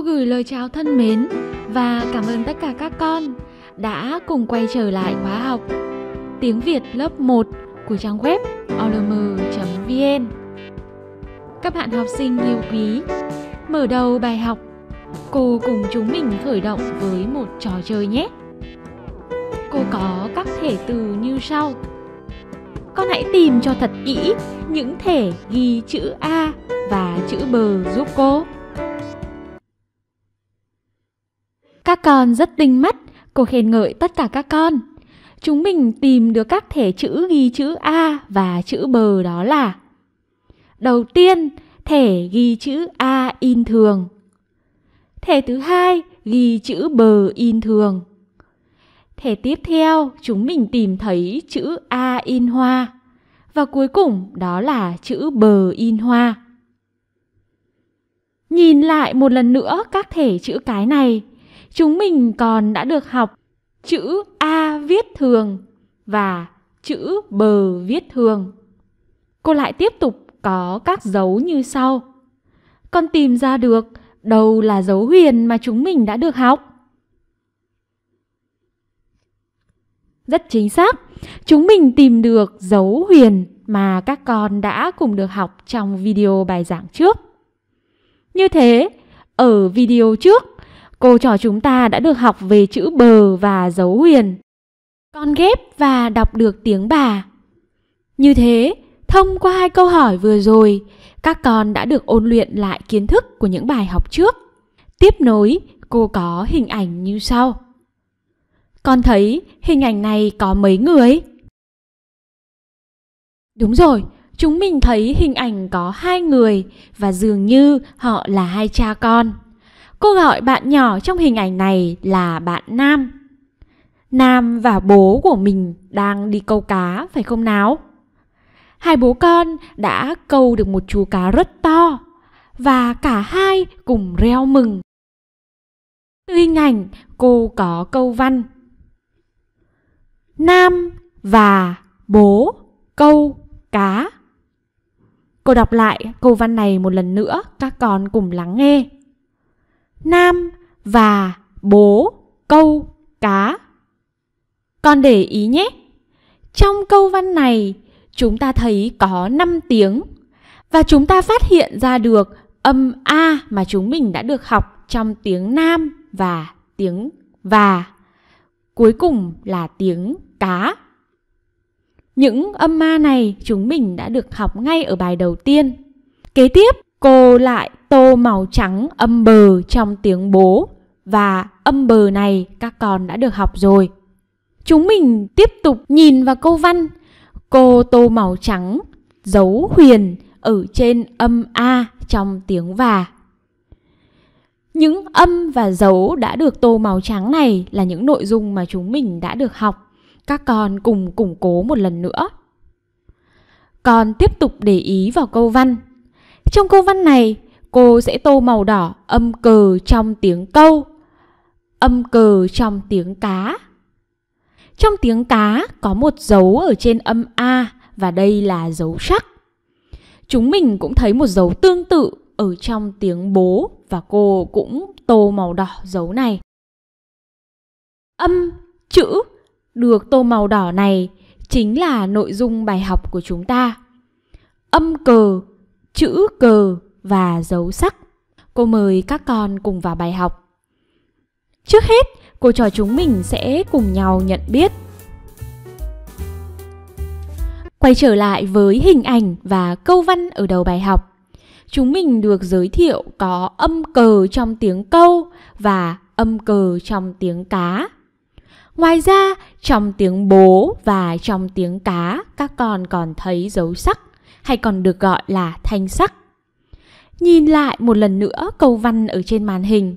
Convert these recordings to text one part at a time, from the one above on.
Cô gửi lời chào thân mến và cảm ơn tất cả các con đã cùng quay trở lại khóa học Tiếng Việt lớp 1 của trang web olm.vn. Các bạn học sinh yêu quý, mở đầu bài học, cô cùng chúng mình khởi động với một trò chơi nhé. Cô có các thể từ như sau. Con hãy tìm cho thật kỹ những thể ghi chữ A và chữ B giúp cô. Các con rất tinh mắt, cô khen ngợi tất cả các con. Chúng mình tìm được các thể chữ ghi chữ A và chữ B đó là Đầu tiên, thể ghi chữ A in thường. Thể thứ hai, ghi chữ B in thường. Thể tiếp theo, chúng mình tìm thấy chữ A in hoa. Và cuối cùng đó là chữ bờ in hoa. Nhìn lại một lần nữa các thể chữ cái này chúng mình còn đã được học chữ A viết thường và chữ bờ viết thường. Cô lại tiếp tục có các dấu như sau. Con tìm ra được đâu là dấu huyền mà chúng mình đã được học. Rất chính xác, chúng mình tìm được dấu huyền mà các con đã cùng được học trong video bài giảng trước. Như thế, ở video trước, Cô trò chúng ta đã được học về chữ bờ và dấu huyền. Con ghép và đọc được tiếng bà. Như thế, thông qua hai câu hỏi vừa rồi, các con đã được ôn luyện lại kiến thức của những bài học trước. Tiếp nối, cô có hình ảnh như sau. Con thấy hình ảnh này có mấy người? Đúng rồi, chúng mình thấy hình ảnh có hai người và dường như họ là hai cha con. Cô gọi bạn nhỏ trong hình ảnh này là bạn Nam. Nam và bố của mình đang đi câu cá phải không nào? Hai bố con đã câu được một chú cá rất to và cả hai cùng reo mừng. Từ hình ảnh cô có câu văn. Nam và bố câu cá. Cô đọc lại câu văn này một lần nữa, các con cùng lắng nghe nam và bố câu cá. Con để ý nhé, trong câu văn này chúng ta thấy có 5 tiếng và chúng ta phát hiện ra được âm A mà chúng mình đã được học trong tiếng Nam và tiếng và. Cuối cùng là tiếng cá. Những âm ma này chúng mình đã được học ngay ở bài đầu tiên. Kế tiếp Cô lại tô màu trắng âm bờ trong tiếng bố và âm bờ này các con đã được học rồi. Chúng mình tiếp tục nhìn vào câu văn. Cô tô màu trắng dấu huyền ở trên âm A trong tiếng và. Những âm và dấu đã được tô màu trắng này là những nội dung mà chúng mình đã được học. Các con cùng củng cố một lần nữa. Con tiếp tục để ý vào câu văn trong câu văn này, cô sẽ tô màu đỏ âm cờ trong tiếng câu, âm cờ trong tiếng cá. Trong tiếng cá có một dấu ở trên âm A và đây là dấu sắc. Chúng mình cũng thấy một dấu tương tự ở trong tiếng bố và cô cũng tô màu đỏ dấu này. Âm, chữ được tô màu đỏ này chính là nội dung bài học của chúng ta. Âm cờ chữ cờ và dấu sắc. Cô mời các con cùng vào bài học. Trước hết, cô trò chúng mình sẽ cùng nhau nhận biết. Quay trở lại với hình ảnh và câu văn ở đầu bài học. Chúng mình được giới thiệu có âm cờ trong tiếng câu và âm cờ trong tiếng cá. Ngoài ra, trong tiếng bố và trong tiếng cá, các con còn thấy dấu sắc hay còn được gọi là thanh sắc. Nhìn lại một lần nữa câu văn ở trên màn hình,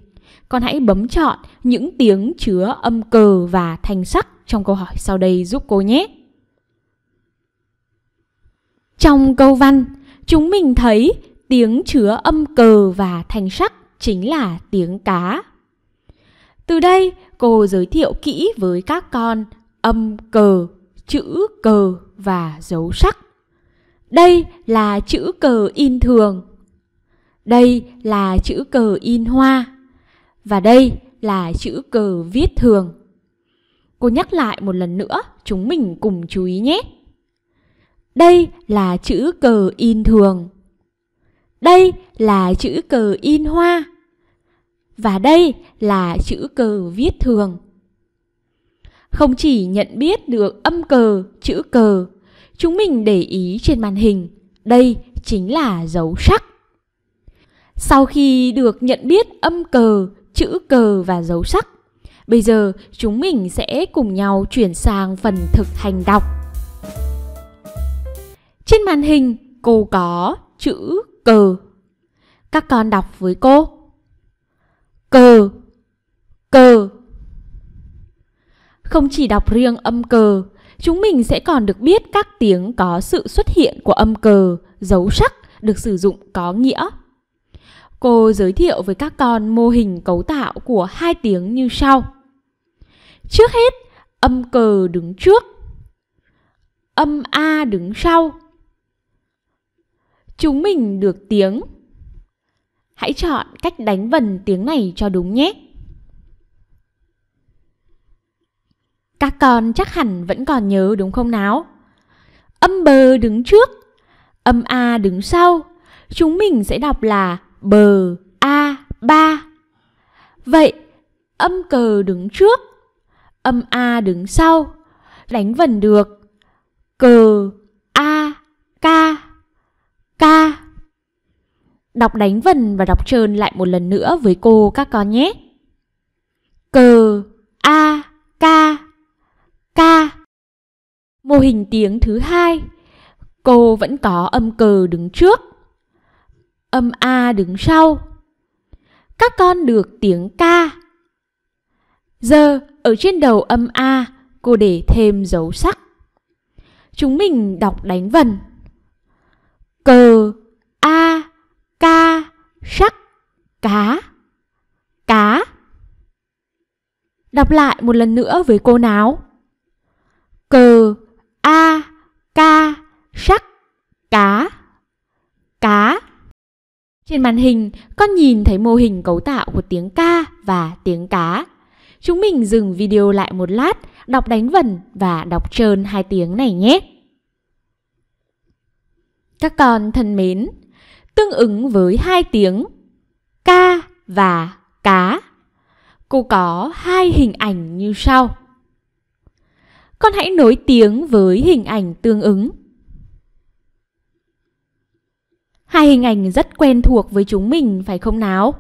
con hãy bấm chọn những tiếng chứa âm cờ và thanh sắc trong câu hỏi sau đây giúp cô nhé. Trong câu văn, chúng mình thấy tiếng chứa âm cờ và thanh sắc chính là tiếng cá. Từ đây, cô giới thiệu kỹ với các con âm cờ, chữ cờ và dấu sắc. Đây là chữ cờ in thường. Đây là chữ cờ in hoa. Và đây là chữ cờ viết thường. Cô nhắc lại một lần nữa, chúng mình cùng chú ý nhé. Đây là chữ cờ in thường. Đây là chữ cờ in hoa. Và đây là chữ cờ viết thường. Không chỉ nhận biết được âm cờ, chữ cờ chúng mình để ý trên màn hình, đây chính là dấu sắc. Sau khi được nhận biết âm cờ, chữ cờ và dấu sắc, bây giờ chúng mình sẽ cùng nhau chuyển sang phần thực hành đọc. Trên màn hình, cô có chữ cờ. Các con đọc với cô. Cờ, cờ. Không chỉ đọc riêng âm cờ chúng mình sẽ còn được biết các tiếng có sự xuất hiện của âm cờ, dấu sắc được sử dụng có nghĩa. Cô giới thiệu với các con mô hình cấu tạo của hai tiếng như sau. Trước hết, âm cờ đứng trước, âm A đứng sau. Chúng mình được tiếng. Hãy chọn cách đánh vần tiếng này cho đúng nhé. Các con chắc hẳn vẫn còn nhớ đúng không nào? Âm bờ đứng trước, âm A đứng sau. Chúng mình sẽ đọc là bờ A ba. Vậy, âm cờ đứng trước, âm A đứng sau. Đánh vần được cờ A ca ca. Đọc đánh vần và đọc trơn lại một lần nữa với cô các con nhé. Cờ A ca ca. Mô hình tiếng thứ hai, cô vẫn có âm cờ đứng trước, âm a đứng sau. Các con được tiếng ca. Giờ ở trên đầu âm a, cô để thêm dấu sắc. Chúng mình đọc đánh vần. Cờ, a, ca, sắc, cá. Cá. Đọc lại một lần nữa với cô nào. Cờ, a ca sắc cá cá trên màn hình con nhìn thấy mô hình cấu tạo của tiếng ca và tiếng cá chúng mình dừng video lại một lát đọc đánh vần và đọc trơn hai tiếng này nhé các con thân mến tương ứng với hai tiếng ca và cá cô có hai hình ảnh như sau con hãy nối tiếng với hình ảnh tương ứng. Hai hình ảnh rất quen thuộc với chúng mình phải không nào?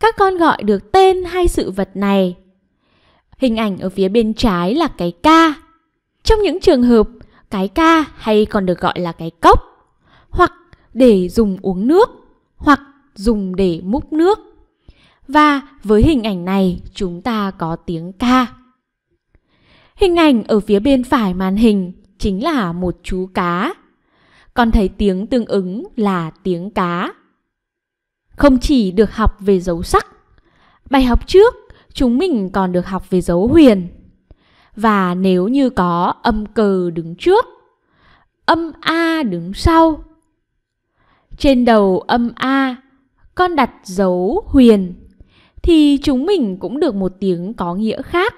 Các con gọi được tên hai sự vật này. Hình ảnh ở phía bên trái là cái ca. Trong những trường hợp, cái ca hay còn được gọi là cái cốc, hoặc để dùng uống nước, hoặc dùng để múc nước. Và với hình ảnh này, chúng ta có tiếng ca. Hình ảnh ở phía bên phải màn hình chính là một chú cá. Con thấy tiếng tương ứng là tiếng cá. Không chỉ được học về dấu sắc, bài học trước chúng mình còn được học về dấu huyền. Và nếu như có âm cờ đứng trước, âm A đứng sau. Trên đầu âm A, con đặt dấu huyền, thì chúng mình cũng được một tiếng có nghĩa khác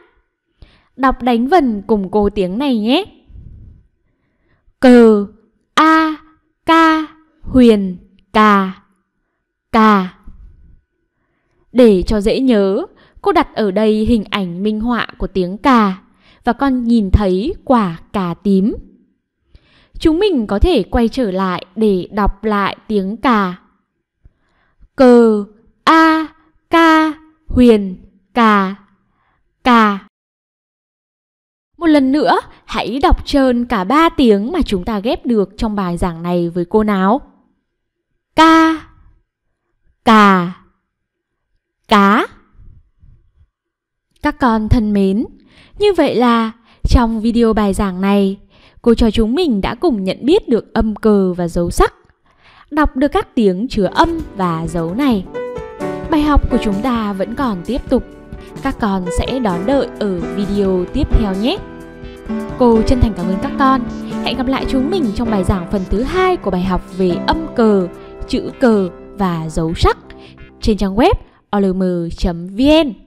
Đọc đánh vần cùng cô tiếng này nhé. Cờ, A, Ca, Huyền, Cà, Cà. Để cho dễ nhớ, cô đặt ở đây hình ảnh minh họa của tiếng cà và con nhìn thấy quả cà tím. Chúng mình có thể quay trở lại để đọc lại tiếng cà. Cờ, A, ca, huyền, cà, cà. Một lần nữa, hãy đọc trơn cả 3 tiếng mà chúng ta ghép được trong bài giảng này với cô nào. Ca Cà Cá Các con thân mến, như vậy là trong video bài giảng này, cô trò chúng mình đã cùng nhận biết được âm cờ và dấu sắc, đọc được các tiếng chứa âm và dấu này. Bài học của chúng ta vẫn còn tiếp tục các con sẽ đón đợi ở video tiếp theo nhé. Cô chân thành cảm ơn các con. Hẹn gặp lại chúng mình trong bài giảng phần thứ hai của bài học về âm cờ, chữ cờ và dấu sắc trên trang web olm.vn.